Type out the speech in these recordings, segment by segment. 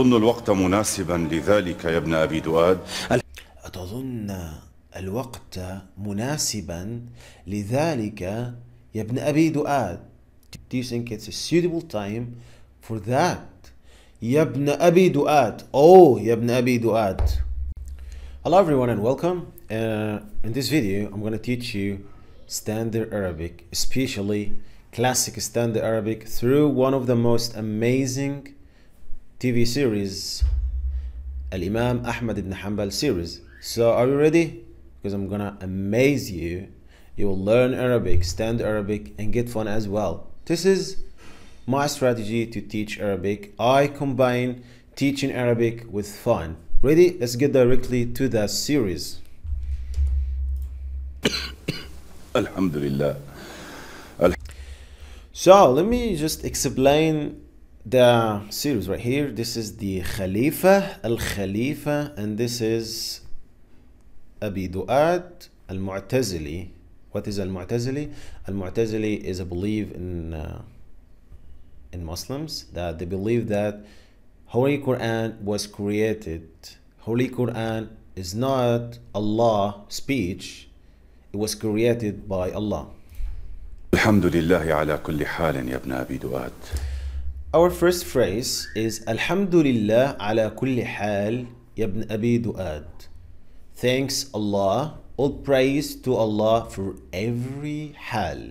أظن الوقت مناسبا لذلك يا ابن أبي دؤاد أتظن الوقت مناسبا لذلك يا ابن أبي دؤاد Do you think it's a suitable time for that? يا ابن أبي دؤاد Oh, يا ابن أبي دؤاد Hello everyone and welcome. Uh, in this video I'm going to teach you Standard Arabic, especially classic Standard Arabic through one of the most amazing TV series, Al Imam Ahmad ibn Hanbal series. So, are you ready? Because I'm gonna amaze you. You will learn Arabic, stand Arabic, and get fun as well. This is my strategy to teach Arabic. I combine teaching Arabic with fun. Ready? Let's get directly to the series. Alhamdulillah. so let me just explain the series right here this is the khalifa al-khalifa and this is Abi Du'ad al-Mu'tazili what is al-Mu'tazili al-Mu'tazili is a belief in uh, in Muslims that they believe that Holy Quran was created Holy Quran is not Allah speech it was created by Allah الحمد لله على كل حال يا ابن أبي دؤاد Our first phrase is Alhamdulillah ala kulli hal ibn Abi Duad. Thanks Allah, all praise to Allah for every hal.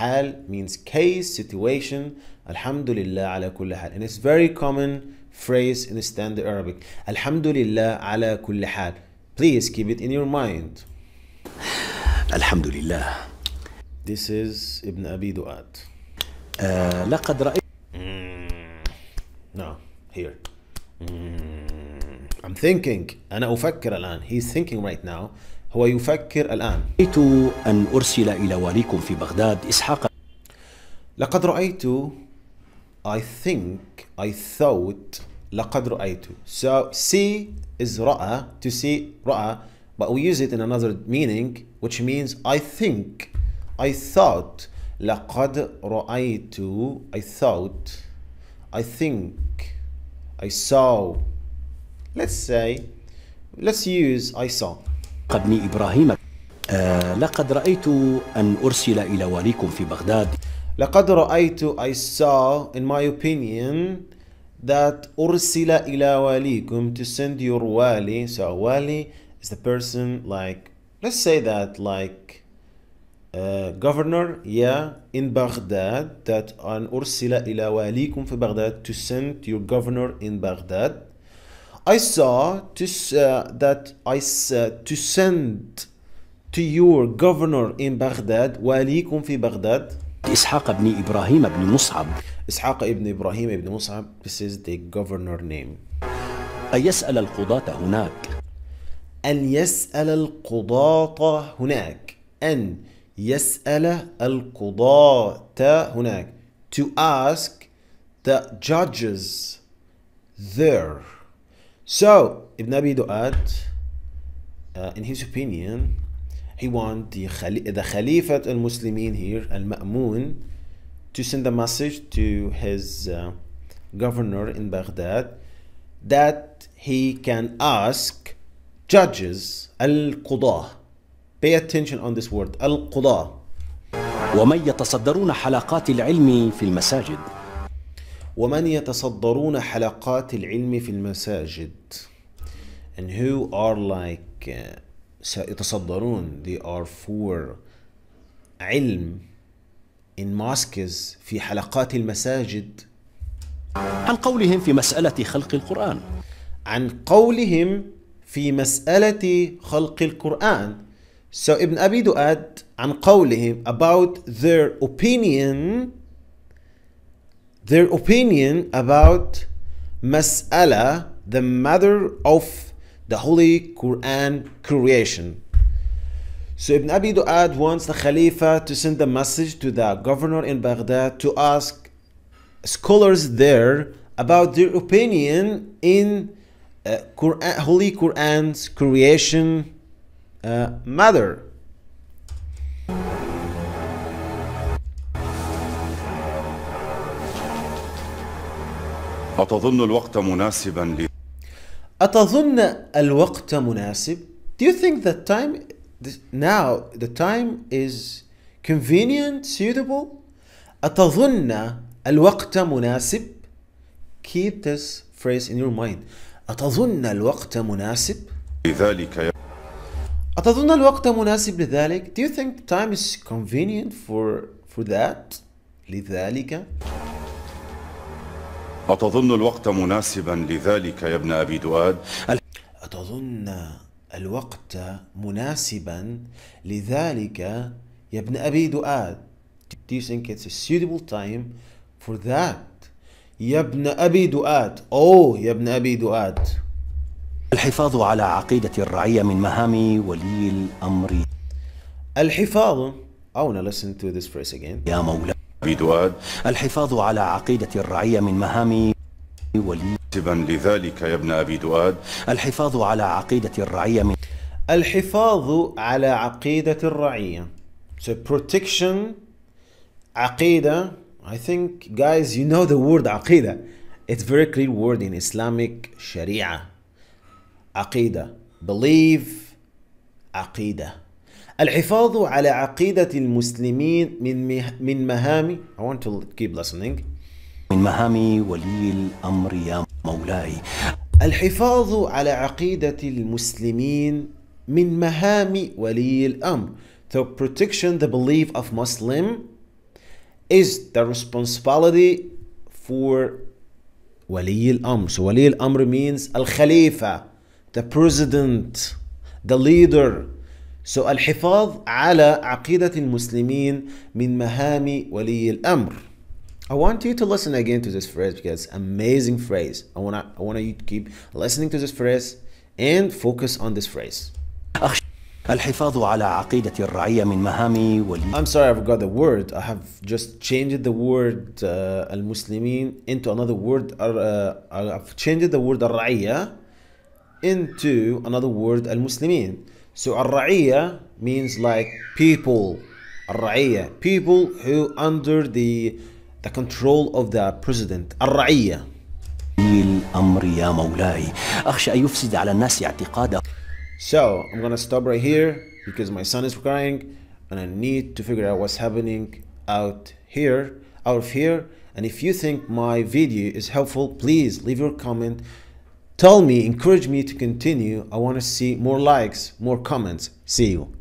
Hal means case, situation. Alhamdulillah ala kulli hal. And it's very common phrase in standard Arabic. Alhamdulillah ala kulli hal. Please keep it in your mind. Alhamdulillah. This is Ibn Abi Duad. لقد uh, here I'm thinking أنا أفكر الآن he's thinking right now هو يفكر الآن رأيت أن أرسل إلى واليكم في بغداد إسحاق لقد رأيت I think I thought لقد رأيت so see is رأى to see رأى but we use it in another meaning which means I think I thought لقد رأيت I thought I think I saw let's say let's use I saw ابن إبراهيم آه لقد رأيت أن أرسل إلى واليكم في بغداد لقد رأيت I saw in my opinion that أرسل إلى واليكم to send your wali so wali is the person like let's say that like governor يا in Baghdad that أن أرسل إلى واليكم في بغداد to send your governor in Baghdad I saw to, uh, that I said to send to your governor in Baghdad واليكم في بغداد إسحاق بن إبراهيم بن مصعب إسحاق ابن إبراهيم ابن مصعب this is the governor name أن يسأل القضاة هناك أن يسأل القضاة هناك أن يسأل القضاة هناك to ask the judges there so ابن أبي دؤاد uh, in his opinion he want the, the Khalifa المسلمين here المأمون to send a message to his uh, governor in Baghdad that he can ask judges al Pay attention on this word القضاء. ومن يتصدرون حلقات العلم في المساجد ومن يتصدرون حلقات العلم في المساجد and who are like uh, يتصدرون they are for علم in mosques في حلقات المساجد عن قولهم في مسألة خلق القرآن عن قولهم في مسألة خلق القرآن So Ibn Abi Du'ad عن قولهم about their opinion their opinion about Mas'ala the matter of the Holy Quran creation. So Ibn Abi Du'ad wants the Khalifa to send a message to the governor in Baghdad to ask scholars there about their opinion in uh, Quran, Holy Quran's creation mother. أتظن الوقت مناسبا لي أتظن الوقت مناسب Do you think that time now the time is convenient suitable أتظن الوقت مناسب Keep this phrase in your mind أتظن الوقت مناسب لذلك يا أتظن الوقت مناسب لذلك؟ Do you think time is convenient for for that؟ لذلك؟ أتظن الوقت مناسبا لذلك يا ابن أبي دؤاد؟ أتظن الوقت مناسبا لذلك يا ابن أبي دؤاد Do you think it's a suitable time for that؟ يا ابن أبي دؤاد أوه oh, يا ابن أبي دؤاد الحفاظ على عقيدة الرعية من مهام ولي الأمر الحفاظ I want to listen to this phrase again يا مولا بدواد الحفاظ على عقيدة الرعية من مهام ولي تبا لذلك يا ابن أبي دواد الحفاظ على عقيدة الرعية من الحفاظ على عقيدة الرعية So protection عقيدة I think guys you know the word عقيدة It's very clear word in Islamic Sharia عقيدة بليف عقيدة الحفاظ على عقيدة المسلمين من مه... من مهام I want to keep listening من مهام ولي الأمر يا مولاي الحفاظ على عقيدة المسلمين من مهام ولي الأمر The protection the belief of Muslim is the responsibility for ولي الأمر so ولي الأمر means الخليفة the president, the leader. So الحفاظ على عقيدة المسلمين من مهام ولي الأمر. I want you to listen again to this phrase because amazing phrase. I want I want you to keep listening to this phrase and focus on this phrase. الحفاظ على عقيدة الرعية من مهام ولي I'm sorry I forgot the word I have just changed the word uh, المسلمين into another word uh, uh, I've changed the word الرعية into another word al-Muslimin. So al-Ra'iyya means like people. Al-Ra'iyya, people who under the the control of the president. al الأمر So I'm gonna stop right here because my son is crying and I need to figure out what's happening out here, out of here. And if you think my video is helpful, please leave your comment. Tell me, encourage me to continue. I want to see more likes, more comments. See you.